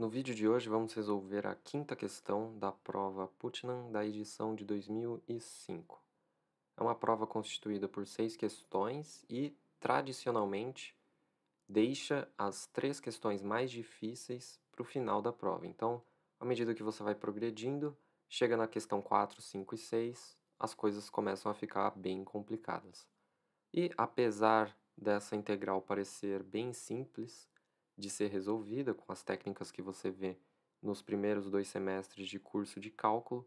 No vídeo de hoje vamos resolver a quinta questão da prova Putnam da edição de 2005. É uma prova constituída por seis questões e, tradicionalmente, deixa as três questões mais difíceis para o final da prova. Então, à medida que você vai progredindo, chega na questão 4, 5 e 6, as coisas começam a ficar bem complicadas. E, apesar dessa integral parecer bem simples, de ser resolvida com as técnicas que você vê nos primeiros dois semestres de curso de cálculo,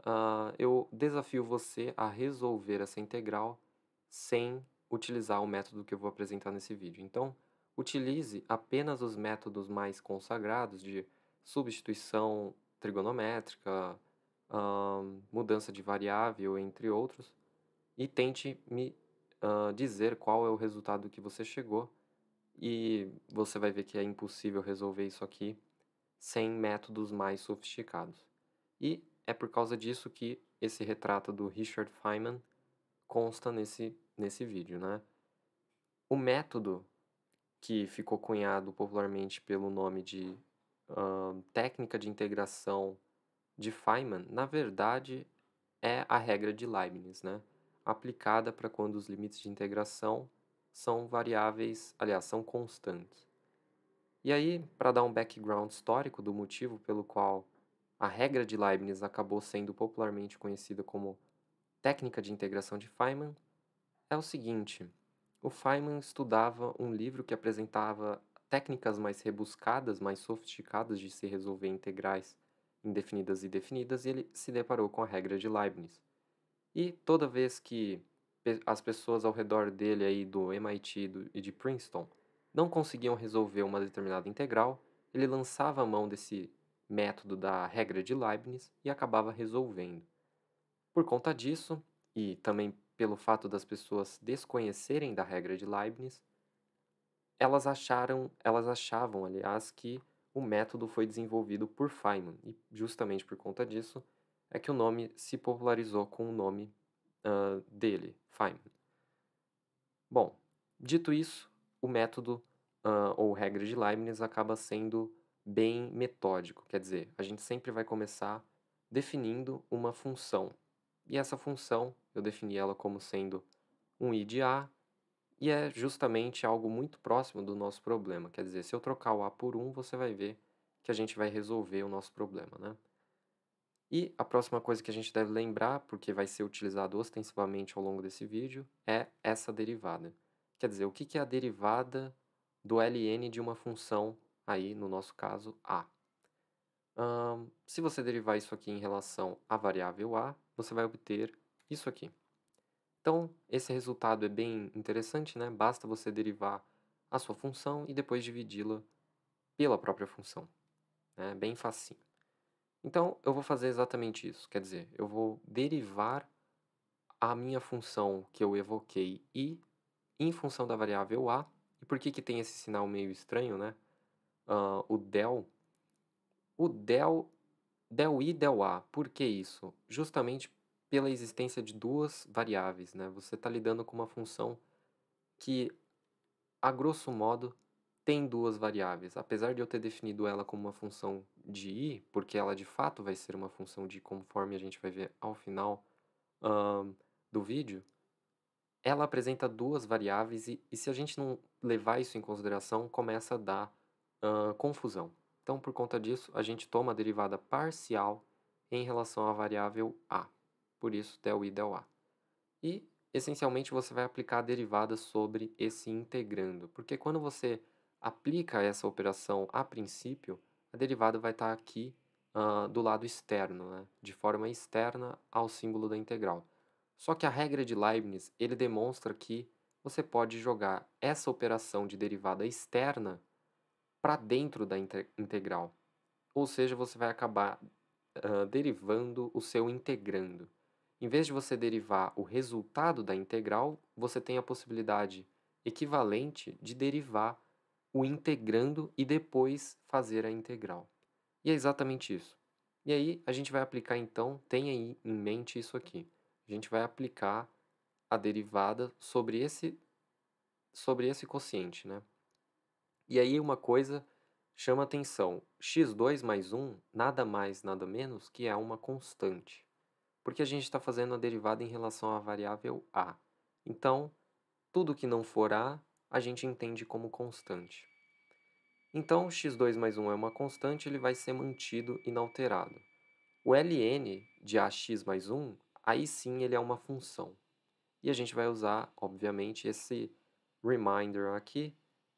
uh, eu desafio você a resolver essa integral sem utilizar o método que eu vou apresentar nesse vídeo. Então, utilize apenas os métodos mais consagrados de substituição trigonométrica, uh, mudança de variável, entre outros, e tente me uh, dizer qual é o resultado que você chegou e você vai ver que é impossível resolver isso aqui sem métodos mais sofisticados. E é por causa disso que esse retrato do Richard Feynman consta nesse, nesse vídeo. Né? O método que ficou cunhado popularmente pelo nome de uh, técnica de integração de Feynman, na verdade, é a regra de Leibniz, né? aplicada para quando os limites de integração são variáveis, aliás, são constantes. E aí, para dar um background histórico do motivo pelo qual a regra de Leibniz acabou sendo popularmente conhecida como técnica de integração de Feynman, é o seguinte: o Feynman estudava um livro que apresentava técnicas mais rebuscadas, mais sofisticadas de se resolver integrais indefinidas e definidas, e ele se deparou com a regra de Leibniz. E toda vez que as pessoas ao redor dele aí do MIT do, e de Princeton não conseguiam resolver uma determinada integral, ele lançava a mão desse método da regra de Leibniz e acabava resolvendo. Por conta disso, e também pelo fato das pessoas desconhecerem da regra de Leibniz, elas acharam, elas achavam, aliás, que o método foi desenvolvido por Feynman, e justamente por conta disso é que o nome se popularizou com o nome uh, dele, Feynman. Bom, dito isso, o método uh, ou regra de Leibniz acaba sendo bem metódico, quer dizer, a gente sempre vai começar definindo uma função. E essa função, eu defini ela como sendo um i de a, e é justamente algo muito próximo do nosso problema. Quer dizer, se eu trocar o a por 1, você vai ver que a gente vai resolver o nosso problema, né? E a próxima coisa que a gente deve lembrar, porque vai ser utilizado ostensivamente ao longo desse vídeo, é essa derivada. Quer dizer, o que é a derivada do ln de uma função, aí no nosso caso, a. se você derivar isso aqui em relação à variável a, você vai obter isso aqui. Então, esse resultado é bem interessante, né? Basta você derivar a sua função e depois dividi-la pela própria função. É bem facinho. Então, eu vou fazer exatamente isso. Quer dizer, eu vou derivar a minha função que eu evoquei i em função da variável a. E por que, que tem esse sinal meio estranho, né? Uh, o del. O del, del i, del a. Por que isso? Justamente pela existência de duas variáveis, né? Você está lidando com uma função que, a grosso modo, tem duas variáveis. Apesar de eu ter definido ela como uma função de i, porque ela de fato vai ser uma função de conforme a gente vai ver ao final um, do vídeo, ela apresenta duas variáveis e, e, se a gente não levar isso em consideração, começa a dar uh, confusão. Então, por conta disso, a gente toma a derivada parcial em relação à variável a. Por isso, del i del a. E, essencialmente, você vai aplicar a derivada sobre esse integrando, porque quando você aplica essa operação a princípio, a derivada vai estar tá aqui uh, do lado externo, né? de forma externa ao símbolo da integral. Só que a regra de Leibniz ele demonstra que você pode jogar essa operação de derivada externa para dentro da integral. Ou seja, você vai acabar uh, derivando o seu integrando. Em vez de você derivar o resultado da integral, você tem a possibilidade equivalente de derivar o integrando e depois fazer a integral. E é exatamente isso. E aí a gente vai aplicar então, tenha em mente isso aqui. A gente vai aplicar a derivada sobre esse sobre esse quociente, né? E aí uma coisa chama atenção, x2 mais 1 nada mais nada menos que é uma constante, porque a gente está fazendo a derivada em relação à variável a. Então, tudo que não for a a gente entende como constante. Então, x2 mais 1 é uma constante, ele vai ser mantido inalterado. O ln de ax mais 1, aí sim ele é uma função. E a gente vai usar, obviamente, esse reminder aqui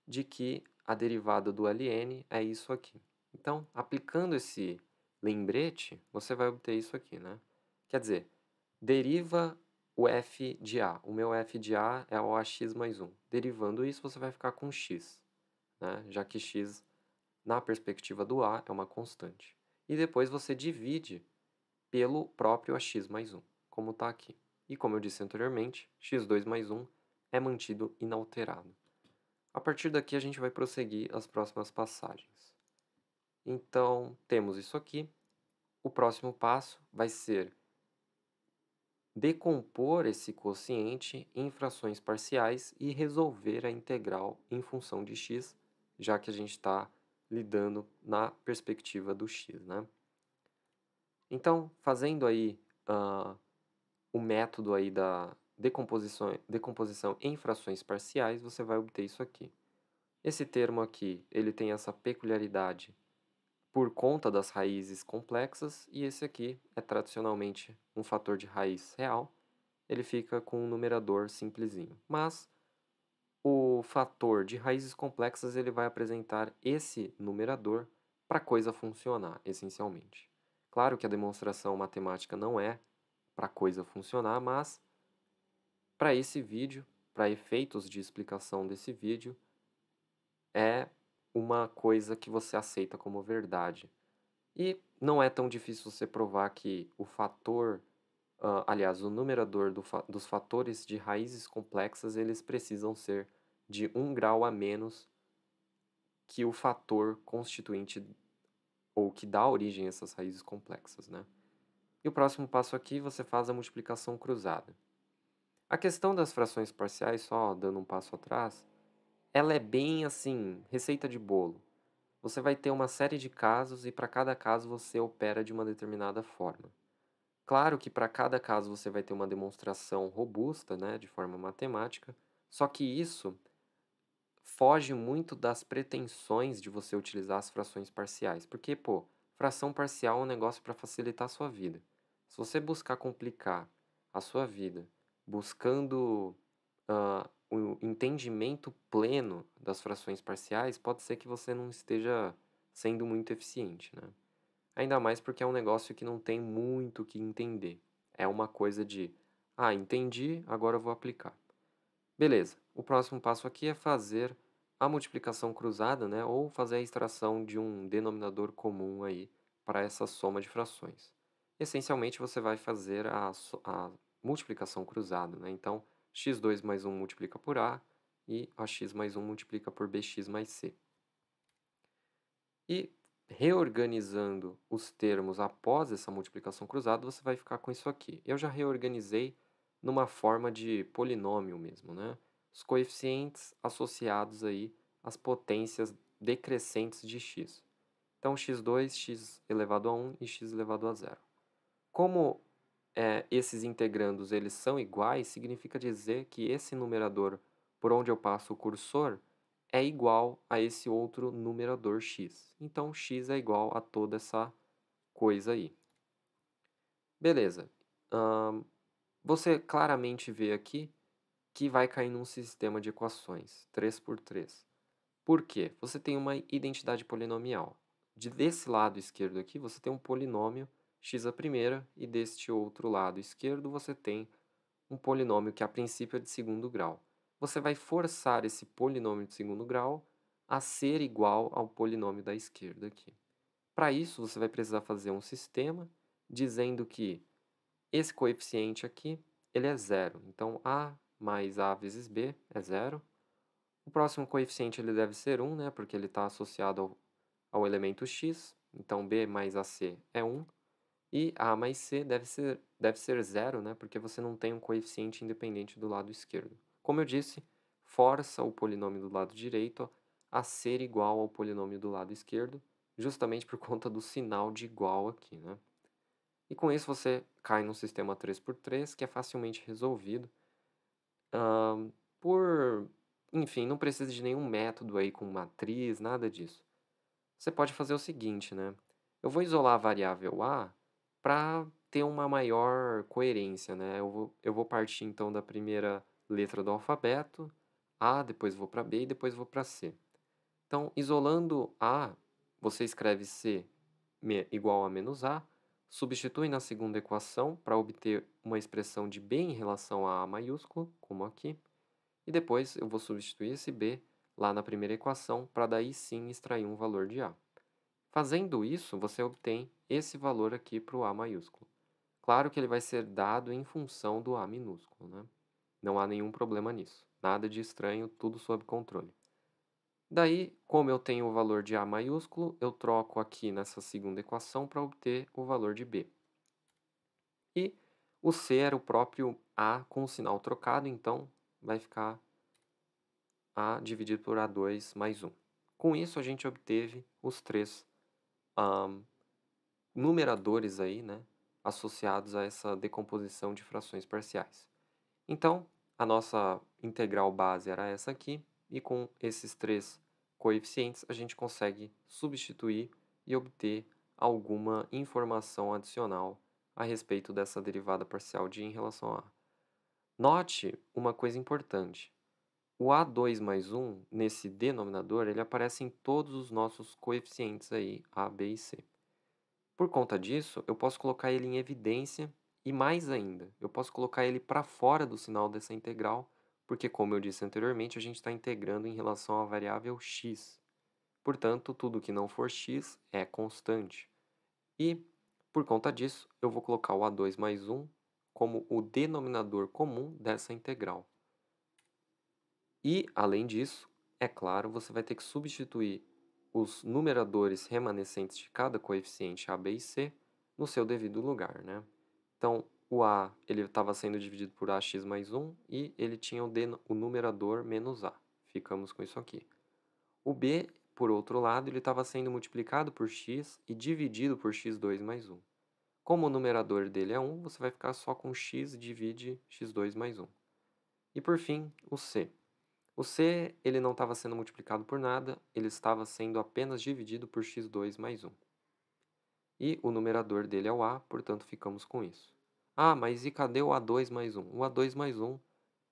de que a derivada do ln é isso aqui. Então, aplicando esse lembrete, você vai obter isso aqui, né? Quer dizer, deriva o f de A. O meu f de A é o AX mais 1. Derivando isso, você vai ficar com x, né? já que x, na perspectiva do A, é uma constante. E depois você divide pelo próprio AX mais 1, como está aqui. E como eu disse anteriormente, x2 mais 1 é mantido inalterado. A partir daqui, a gente vai prosseguir as próximas passagens. Então, temos isso aqui. O próximo passo vai ser decompor esse quociente em frações parciais e resolver a integral em função de x, já que a gente está lidando na perspectiva do x. Né? Então, fazendo aí uh, o método aí da decomposição, decomposição em frações parciais, você vai obter isso aqui. Esse termo aqui, ele tem essa peculiaridade por conta das raízes complexas, e esse aqui é tradicionalmente um fator de raiz real, ele fica com um numerador simplesinho. Mas o fator de raízes complexas ele vai apresentar esse numerador para a coisa funcionar, essencialmente. Claro que a demonstração matemática não é para a coisa funcionar, mas para esse vídeo, para efeitos de explicação desse vídeo, é uma coisa que você aceita como verdade. E não é tão difícil você provar que o fator, uh, aliás, o numerador do fa dos fatores de raízes complexas, eles precisam ser de um grau a menos que o fator constituinte ou que dá origem a essas raízes complexas, né? E o próximo passo aqui, você faz a multiplicação cruzada. A questão das frações parciais, só dando um passo atrás, ela é bem assim, receita de bolo. Você vai ter uma série de casos e para cada caso você opera de uma determinada forma. Claro que para cada caso você vai ter uma demonstração robusta, né, de forma matemática, só que isso foge muito das pretensões de você utilizar as frações parciais, porque, pô, fração parcial é um negócio para facilitar a sua vida. Se você buscar complicar a sua vida buscando uh, o entendimento pleno das frações parciais, pode ser que você não esteja sendo muito eficiente, né? Ainda mais porque é um negócio que não tem muito o que entender. É uma coisa de, ah, entendi, agora eu vou aplicar. Beleza, o próximo passo aqui é fazer a multiplicação cruzada, né, ou fazer a extração de um denominador comum aí para essa soma de frações. Essencialmente, você vai fazer a, a multiplicação cruzada, né? Então, x2 mais 1 multiplica por a e ax mais 1 multiplica por bx mais c. E reorganizando os termos após essa multiplicação cruzada, você vai ficar com isso aqui. Eu já reorganizei numa forma de polinômio mesmo, né? Os coeficientes associados aí às potências decrescentes de x. Então, x2, x elevado a 1 e x elevado a 0. Como é, esses integrandos eles são iguais, significa dizer que esse numerador por onde eu passo o cursor é igual a esse outro numerador x. Então, x é igual a toda essa coisa aí. Beleza. você claramente vê aqui que vai cair num sistema de equações, 3 por 3. Por quê? Você tem uma identidade polinomial. De, desse lado esquerdo aqui, você tem um polinômio x a primeira, e deste outro lado esquerdo você tem um polinômio que a princípio é de segundo grau. Você vai forçar esse polinômio de segundo grau a ser igual ao polinômio da esquerda aqui. Para isso, você vai precisar fazer um sistema dizendo que esse coeficiente aqui ele é zero. Então, a mais a vezes b é zero. O próximo coeficiente ele deve ser 1, né, porque ele está associado ao, ao elemento x. Então, b mais ac é 1. E A mais C deve ser, deve ser zero, né, porque você não tem um coeficiente independente do lado esquerdo. Como eu disse, força o polinômio do lado direito a ser igual ao polinômio do lado esquerdo, justamente por conta do sinal de igual aqui. Né? E com isso você cai num sistema 3x3 que é facilmente resolvido por. Enfim, não precisa de nenhum método aí com matriz, nada disso. Você pode fazer o seguinte, né? Eu vou isolar a variável A para ter uma maior coerência, né? Eu vou, eu vou partir então da primeira letra do alfabeto, A, depois vou para B e depois vou para C. Então, isolando A, você escreve C igual a menos A, substitui na segunda equação para obter uma expressão de B em relação a A maiúsculo, como aqui, e depois eu vou substituir esse B lá na primeira equação para daí sim extrair um valor de A. Fazendo isso, você obtém esse valor aqui para o A maiúsculo. Claro que ele vai ser dado em função do A minúsculo, né? Não há nenhum problema nisso. Nada de estranho, tudo sob controle. Daí, como eu tenho o valor de A maiúsculo, eu troco aqui nessa segunda equação para obter o valor de B. E o C era o próprio A com o sinal trocado, então vai ficar A dividido por A2 mais 1. Com isso, a gente obteve os três um, numeradores aí, né, associados a essa decomposição de frações parciais. Então, a nossa integral base era essa aqui, e com esses três coeficientes a gente consegue substituir e obter alguma informação adicional a respeito dessa derivada parcial de em relação a A. Note uma coisa importante. O A2 mais 1, nesse denominador, ele aparece em todos os nossos coeficientes aí, A, B e C. Por conta disso, eu posso colocar ele em evidência e mais ainda, eu posso colocar ele para fora do sinal dessa integral, porque, como eu disse anteriormente, a gente está integrando em relação à variável x. Portanto, tudo que não for x é constante. E, por conta disso, eu vou colocar o a2 mais 1 como o denominador comum dessa integral. E, além disso, é claro, você vai ter que substituir os numeradores remanescentes de cada coeficiente A, B e C no seu devido lugar. Né? Então, o A estava sendo dividido por AX mais 1 e ele tinha o, D, o numerador menos A. Ficamos com isso aqui. O B, por outro lado, ele estava sendo multiplicado por X e dividido por X2 mais 1. Como o numerador dele é 1, você vai ficar só com X divide X2 mais 1. E por fim, o C. O C ele não estava sendo multiplicado por nada, ele estava sendo apenas dividido por x2 mais 1. E o numerador dele é o A, portanto ficamos com isso. Ah, mas e cadê o A2 mais 1? O A2 mais 1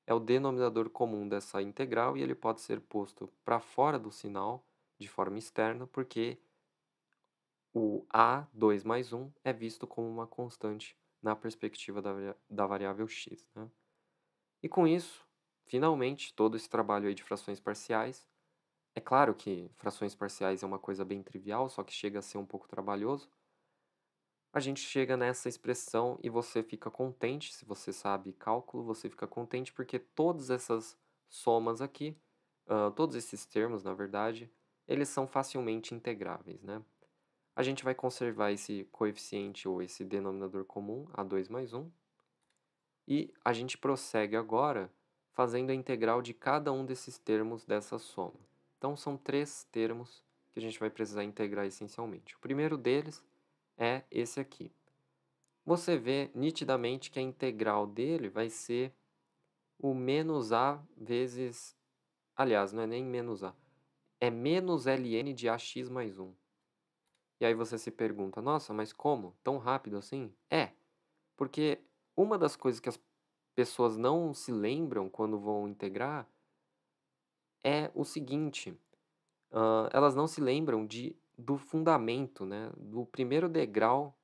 é o denominador comum dessa integral e ele pode ser posto para fora do sinal de forma externa, porque o A2 mais 1 é visto como uma constante na perspectiva da, da variável x. Né? E com isso, finalmente todo esse trabalho aí de frações parciais. É claro que frações parciais é uma coisa bem trivial, só que chega a ser um pouco trabalhoso. A gente chega nessa expressão e você fica contente, se você sabe cálculo, você fica contente porque todas essas somas aqui, uh, todos esses termos, na verdade, eles são facilmente integráveis, né? A gente vai conservar esse coeficiente ou esse denominador comum, a2 mais 1, e a gente prossegue agora fazendo a integral de cada um desses termos dessa soma. Então são três termos que a gente vai precisar integrar essencialmente. O primeiro deles é esse aqui. Você vê nitidamente que a integral dele vai ser o menos a vezes... Aliás, não é nem menos a. É menos ln de ax mais 1. E aí você se pergunta, nossa, mas como? Tão rápido assim? É, porque uma das coisas que as pessoas não se lembram quando vão integrar é o seguinte: uh, elas não se lembram de, do fundamento, né, do primeiro degrau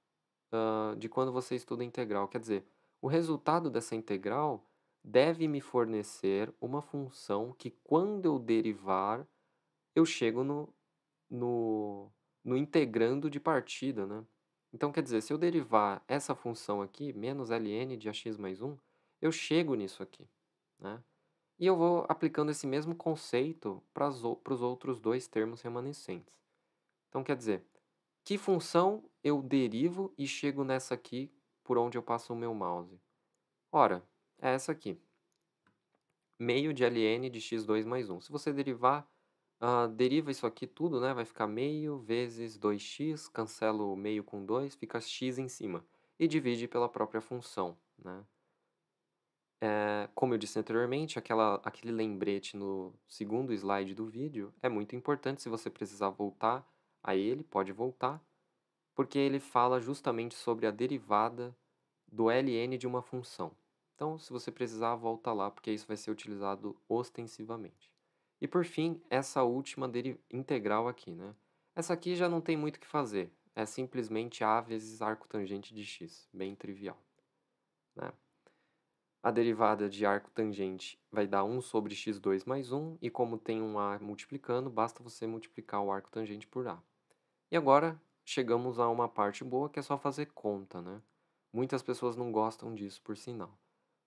uh, de quando você estuda integral. Quer dizer, o resultado dessa integral deve me fornecer uma função que, quando eu derivar, eu chego no, no, no integrando de partida. Né? Então, quer dizer, se eu derivar essa função aqui, menos ln de ax mais 1, eu chego nisso aqui, né? E eu vou aplicando esse mesmo conceito para os outros dois termos remanescentes. Então, quer dizer, que função eu derivo e chego nessa aqui por onde eu passo o meu mouse? Ora, é essa aqui. Meio de ln de x2 mais 1. Se você derivar, uh, deriva isso aqui tudo, né? Vai ficar meio vezes 2x, cancela o meio com 2, fica x em cima. E divide pela própria função, né? É, como eu disse anteriormente, aquela, aquele lembrete no segundo slide do vídeo é muito importante. Se você precisar voltar a ele, pode voltar, porque ele fala justamente sobre a derivada do ln de uma função. Então, se você precisar, volta lá, porque isso vai ser utilizado ostensivamente. E por fim, essa última integral aqui, né? Essa aqui já não tem muito o que fazer. É simplesmente A vezes arco tangente de x, bem trivial. Né? A derivada de arco tangente vai dar 1 sobre x2 mais 1, e como tem um a multiplicando, basta você multiplicar o arco tangente por a. E agora chegamos a uma parte boa que é só fazer conta, né? Muitas pessoas não gostam disso, por sinal.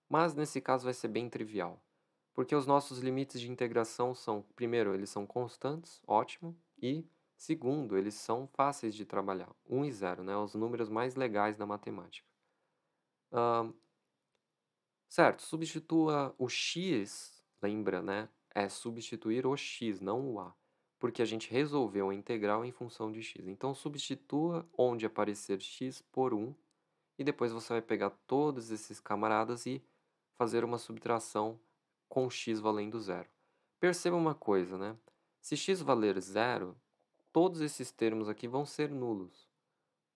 Mas nesse caso vai ser bem trivial, porque os nossos limites de integração são, primeiro, eles são constantes, ótimo, e segundo, eles são fáceis de trabalhar, 1 e 0, né? Os números mais legais da matemática. Uh, Certo, substitua o x, lembra, né? É substituir o x, não o a, porque a gente resolveu a integral em função de x. Então, substitua onde aparecer x por 1 e depois você vai pegar todos esses camaradas e fazer uma subtração com x valendo zero. Perceba uma coisa, né? Se x valer zero, todos esses termos aqui vão ser nulos,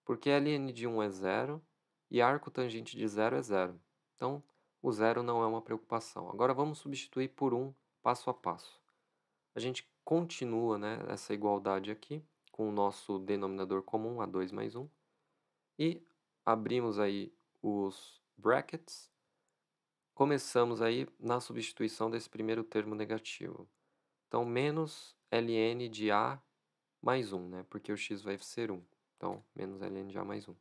porque ln de 1 é zero e arco tangente de zero é zero. Então, o zero não é uma preocupação. Agora vamos substituir por um passo a passo. A gente continua né, essa igualdade aqui com o nosso denominador comum, A2 mais 1, e abrimos aí os brackets, começamos aí na substituição desse primeiro termo negativo. Então, menos ln de A mais 1, né? porque o x vai ser 1. Então, menos ln de A mais 1.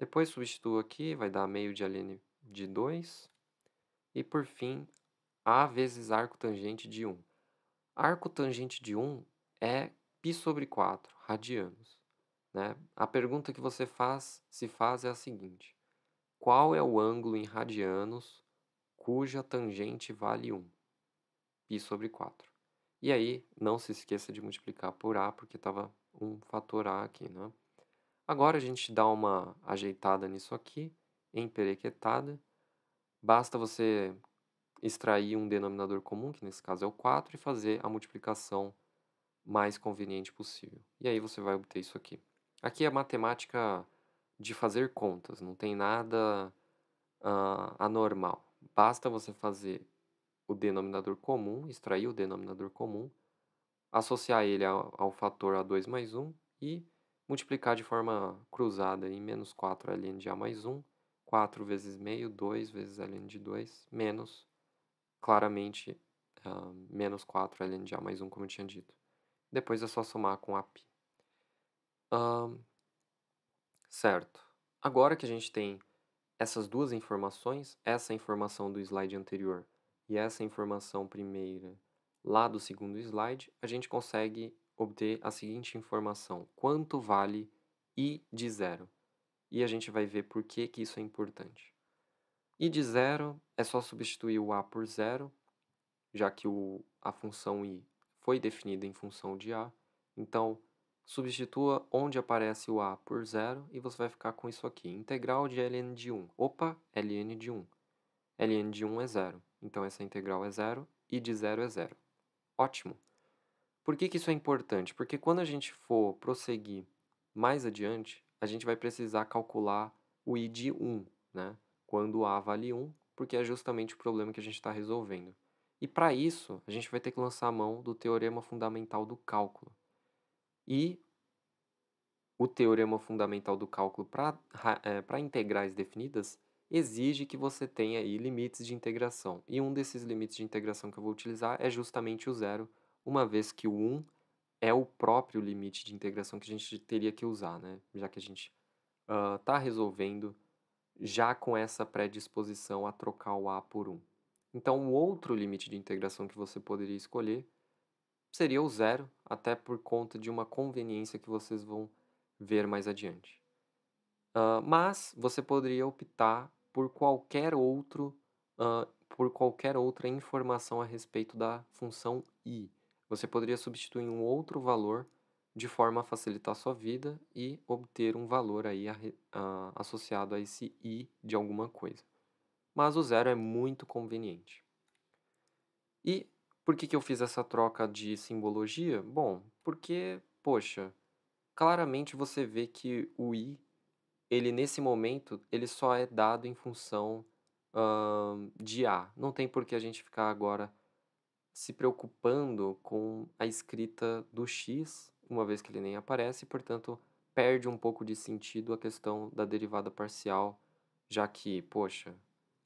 Depois substituo aqui, vai dar meio de ln de 2, e por fim, A vezes arco tangente de 1. Arco tangente de 1 é π sobre 4 radianos. Né? A pergunta que você faz, se faz é a seguinte: qual é o ângulo em radianos cuja tangente vale 1? π sobre 4. E aí, não se esqueça de multiplicar por A, porque estava um fator A aqui. Né? Agora a gente dá uma ajeitada nisso aqui, emperequetada, Basta você extrair um denominador comum, que nesse caso é o 4, e fazer a multiplicação mais conveniente possível. E aí você vai obter isso aqui. Aqui é matemática de fazer contas, não tem nada uh, anormal. Basta você fazer o denominador comum, extrair o denominador comum, associar ele ao, ao fator A2 mais 1 e multiplicar de forma cruzada em menos 4 ln de A mais 1 4 vezes meio, 2 vezes ln de 2, menos, claramente, uh, menos 4 ln de A mais 1, como eu tinha dito. Depois é só somar com AP. Uh, certo. Agora que a gente tem essas duas informações, essa informação do slide anterior e essa informação primeira lá do segundo slide, a gente consegue obter a seguinte informação. Quanto vale I de zero? e a gente vai ver por que, que isso é importante. E de zero é só substituir o a por zero, já que o, a função i foi definida em função de a. Então, substitua onde aparece o a por zero e você vai ficar com isso aqui. Integral de ln de 1. Opa, ln de 1. ln de 1 é zero. Então, essa integral é zero e de zero é zero. Ótimo! Por que, que isso é importante? Porque quando a gente for prosseguir mais adiante, a gente vai precisar calcular o i de 1, né? quando a vale 1, porque é justamente o problema que a gente está resolvendo. E para isso, a gente vai ter que lançar a mão do teorema fundamental do cálculo. E o teorema fundamental do cálculo para é, integrais definidas exige que você tenha aí limites de integração. E um desses limites de integração que eu vou utilizar é justamente o zero, uma vez que o 1 é o próprio limite de integração que a gente teria que usar, né? Já que a gente está uh, resolvendo já com essa predisposição a trocar o A por 1. Então, o outro limite de integração que você poderia escolher seria o zero, até por conta de uma conveniência que vocês vão ver mais adiante. Uh, mas você poderia optar por qualquer outro, uh, por qualquer outra informação a respeito da função i você poderia substituir um outro valor de forma a facilitar a sua vida e obter um valor aí a, a, associado a esse i de alguma coisa. Mas o zero é muito conveniente. E por que, que eu fiz essa troca de simbologia? Bom, porque, poxa, claramente você vê que o i, ele nesse momento, ele só é dado em função uh, de a. Não tem por que a gente ficar agora se preocupando com a escrita do X, uma vez que ele nem aparece, portanto, perde um pouco de sentido a questão da derivada parcial, já que, poxa,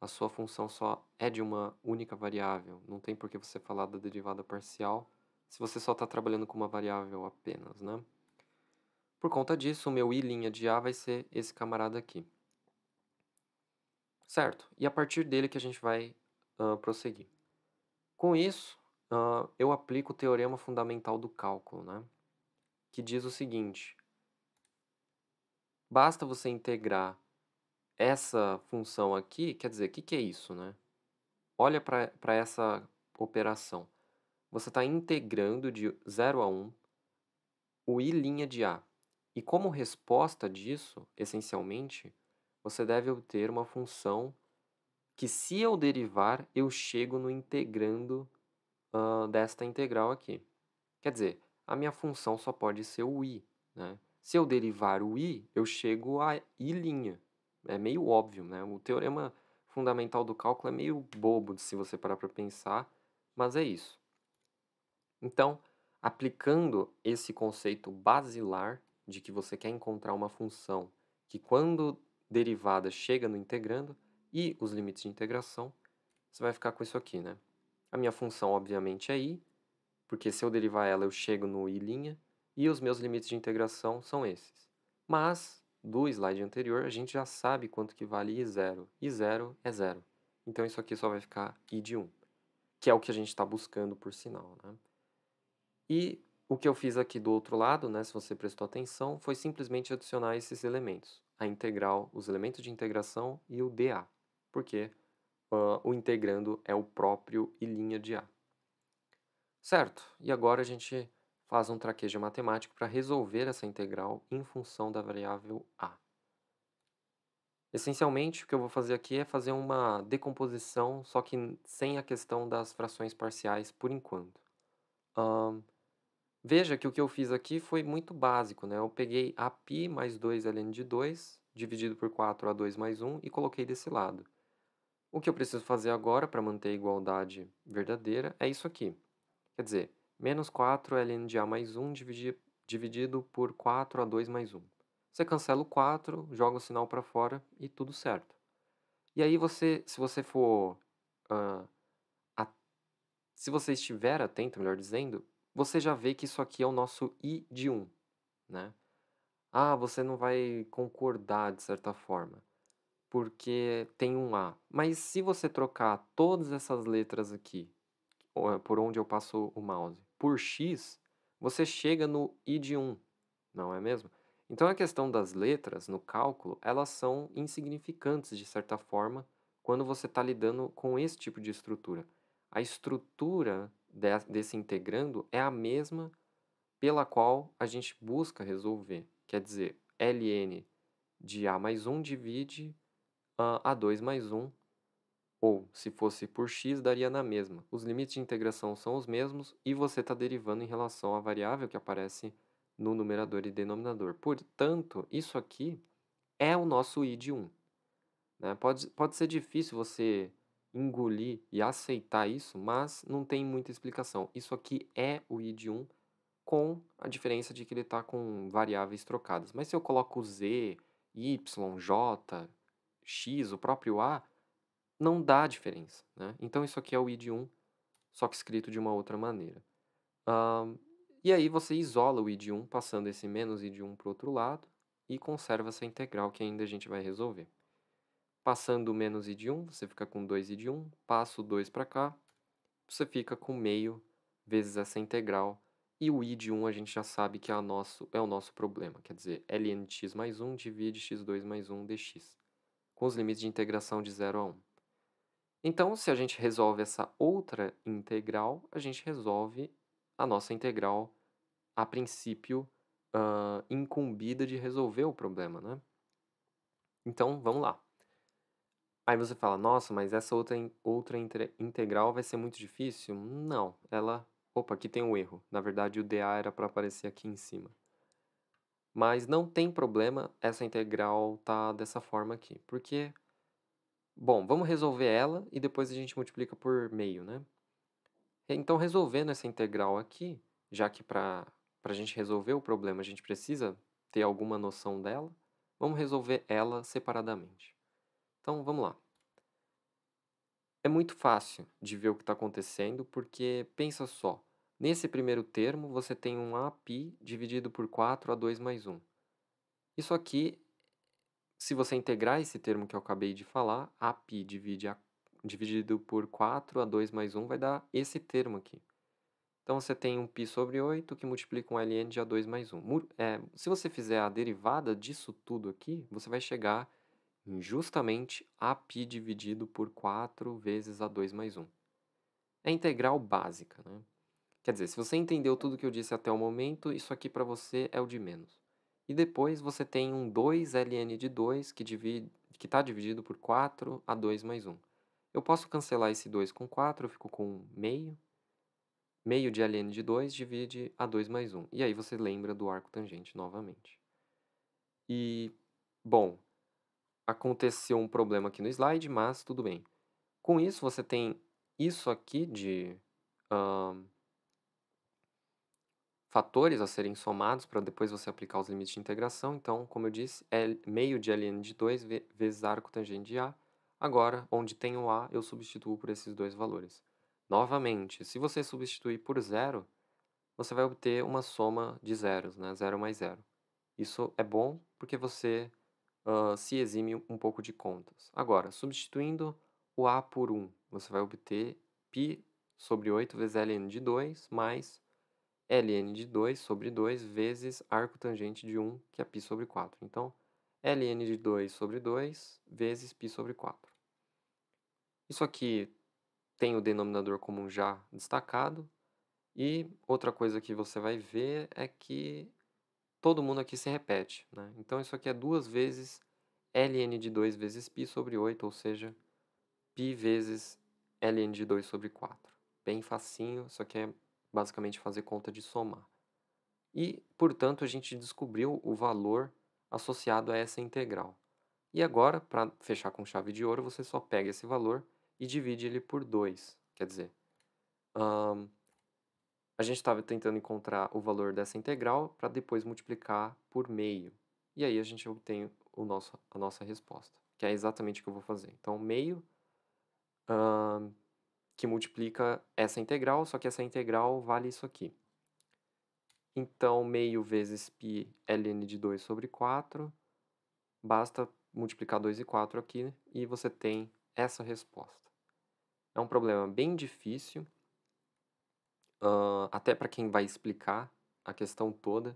a sua função só é de uma única variável, não tem por que você falar da derivada parcial se você só está trabalhando com uma variável apenas, né? Por conta disso, o meu i' de A vai ser esse camarada aqui. Certo? E a partir dele que a gente vai uh, prosseguir. Com isso, uh, eu aplico o teorema fundamental do cálculo, né? que diz o seguinte: basta você integrar essa função aqui, quer dizer, o que, que é isso? Né? Olha para essa operação. Você está integrando de 0 a 1 um, o i' de A. E como resposta disso, essencialmente, você deve obter uma função que se eu derivar, eu chego no integrando uh, desta integral aqui. Quer dizer, a minha função só pode ser o i. Né? Se eu derivar o i, eu chego a i'. É meio óbvio, né? O teorema fundamental do cálculo é meio bobo se você parar para pensar, mas é isso. Então, aplicando esse conceito basilar de que você quer encontrar uma função que, quando derivada, chega no integrando, e os limites de integração, você vai ficar com isso aqui, né? A minha função, obviamente, é i, porque se eu derivar ela, eu chego no i', e os meus limites de integração são esses. Mas, do slide anterior, a gente já sabe quanto que vale i0. i0 é zero. Então, isso aqui só vai ficar i de 1, que é o que a gente está buscando, por sinal. Né? E o que eu fiz aqui do outro lado, né, se você prestou atenção, foi simplesmente adicionar esses elementos, a integral, os elementos de integração e o dA porque uh, o integrando é o próprio e linha de A. Certo, e agora a gente faz um traquejo matemático para resolver essa integral em função da variável A. Essencialmente, o que eu vou fazer aqui é fazer uma decomposição, só que sem a questão das frações parciais por enquanto. Um, veja que o que eu fiz aqui foi muito básico, né? Eu peguei a π mais 2 ln de 2, dividido por 4 a 2 mais 1 e coloquei desse lado. O que eu preciso fazer agora para manter a igualdade verdadeira é isso aqui. Quer dizer, menos 4 ln de a mais 1 dividido por 4a2 mais 1. Você cancela o 4, joga o sinal para fora e tudo certo. E aí você, se você for... Uh, a, se você estiver atento, melhor dizendo, você já vê que isso aqui é o nosso i de 1, né? Ah, você não vai concordar de certa forma porque tem um A. Mas se você trocar todas essas letras aqui, eh, por onde eu passo o mouse, por X, você chega no I de 1, não é mesmo? Então a questão das letras no cálculo, elas são insignificantes de certa forma quando você está lidando com esse tipo de estrutura. A estrutura desse integrando é a mesma pela qual a gente busca resolver. Quer dizer, ln de a mais 1 divide a2 mais 1, ou se fosse por x, daria na mesma. Os limites de integração são os mesmos e você está derivando em relação à variável que aparece no numerador e denominador. Portanto, isso aqui é o nosso i de 1. Né? Pode, pode ser difícil você engolir e aceitar isso, mas não tem muita explicação. Isso aqui é o i de 1 com a diferença de que ele está com variáveis trocadas. Mas se eu coloco z, y, j, X, o próprio A, não dá diferença. Né? Então isso aqui é o I de 1, só que escrito de uma outra maneira. Um, e aí você isola o I de 1, passando esse menos I de 1 para o outro lado, e conserva essa integral que ainda a gente vai resolver. Passando o menos I de 1, você fica com 2 I de 1, passa o 2 para cá, você fica com meio vezes essa integral, e o I de 1 a gente já sabe que é, nosso, é o nosso problema, quer dizer, ln de x mais 1 divide x2 mais 1 dx com os limites de integração de 0 a 1. Então, se a gente resolve essa outra integral, a gente resolve a nossa integral, a princípio, uh, incumbida de resolver o problema, né? Então, vamos lá. Aí você fala, nossa, mas essa outra, outra integral vai ser muito difícil? Não, ela... Opa, aqui tem um erro. Na verdade, o DA era para aparecer aqui em cima. Mas não tem problema essa integral tá dessa forma aqui, porque, bom, vamos resolver ela e depois a gente multiplica por meio, né? Então, resolvendo essa integral aqui, já que para a gente resolver o problema a gente precisa ter alguma noção dela, vamos resolver ela separadamente. Então, vamos lá. É muito fácil de ver o que está acontecendo, porque pensa só, Nesse primeiro termo, você tem um API dividido por 4 a 2 mais 1. Isso aqui, se você integrar esse termo que eu acabei de falar, API divide a, dividido por 4 a 2 mais 1 vai dar esse termo aqui. Então você tem um π sobre 8 que multiplica um ln de A2 mais 1. É, se você fizer a derivada disso tudo aqui, você vai chegar em justamente π dividido por 4 vezes A2 mais 1. É a integral básica. Né? Quer dizer, se você entendeu tudo que eu disse até o momento, isso aqui para você é o de menos. E depois você tem um 2ln de 2 que está dividido por 4 a 2 mais 1. Eu posso cancelar esse 2 com 4, eu fico com meio. Meio de ln de 2 divide a 2 mais 1. E aí você lembra do arco tangente novamente. E, bom, aconteceu um problema aqui no slide, mas tudo bem. Com isso, você tem isso aqui de... Um, fatores a serem somados para depois você aplicar os limites de integração. Então, como eu disse, é meio de ln de 2 vezes arco tangente de A. Agora, onde tem o A, eu substituo por esses dois valores. Novamente, se você substituir por zero, você vai obter uma soma de zeros, né? zero mais zero. Isso é bom porque você uh, se exime um pouco de contas. Agora, substituindo o A por 1, um, você vai obter π sobre 8 vezes ln de 2 mais ln de 2 sobre 2 vezes arco tangente de 1, que é π sobre 4. Então, ln de 2 sobre 2 vezes π sobre 4. Isso aqui tem o denominador comum já destacado. E outra coisa que você vai ver é que todo mundo aqui se repete. Né? Então, isso aqui é duas vezes ln de 2 vezes π sobre 8, ou seja, π vezes ln de 2 sobre 4. Bem facinho, isso aqui é basicamente fazer conta de somar. E, portanto, a gente descobriu o valor associado a essa integral. E agora, para fechar com chave de ouro, você só pega esse valor e divide ele por 2. Quer dizer, um, a gente estava tentando encontrar o valor dessa integral para depois multiplicar por meio. E aí a gente obtém o nosso, a nossa resposta, que é exatamente o que eu vou fazer. Então, meio um, que multiplica essa integral, só que essa integral vale isso aqui. Então, meio vezes π ln de 2 sobre 4, basta multiplicar 2 e 4 aqui e você tem essa resposta. É um problema bem difícil, uh, até para quem vai explicar a questão toda.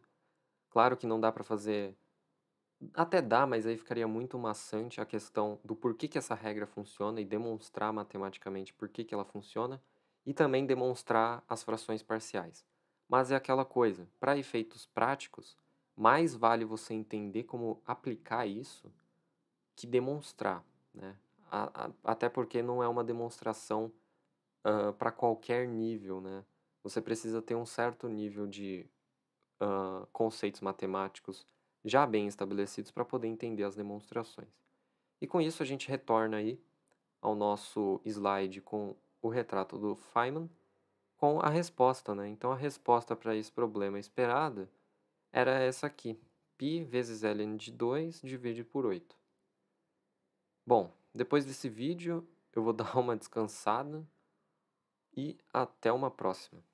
Claro que não dá para fazer até dá, mas aí ficaria muito maçante a questão do porquê que essa regra funciona e demonstrar matematicamente por que, ela funciona e também demonstrar as frações parciais. Mas é aquela coisa, para efeitos práticos, mais vale você entender como aplicar isso que demonstrar, né? A, a, até porque não é uma demonstração uh, para qualquer nível, né? Você precisa ter um certo nível de uh, conceitos matemáticos, já bem estabelecidos para poder entender as demonstrações. E com isso a gente retorna aí ao nosso slide com o retrato do Feynman com a resposta, né? Então a resposta para esse problema esperada era essa aqui, π vezes ln de 2 dividido por 8. Bom, depois desse vídeo eu vou dar uma descansada e até uma próxima.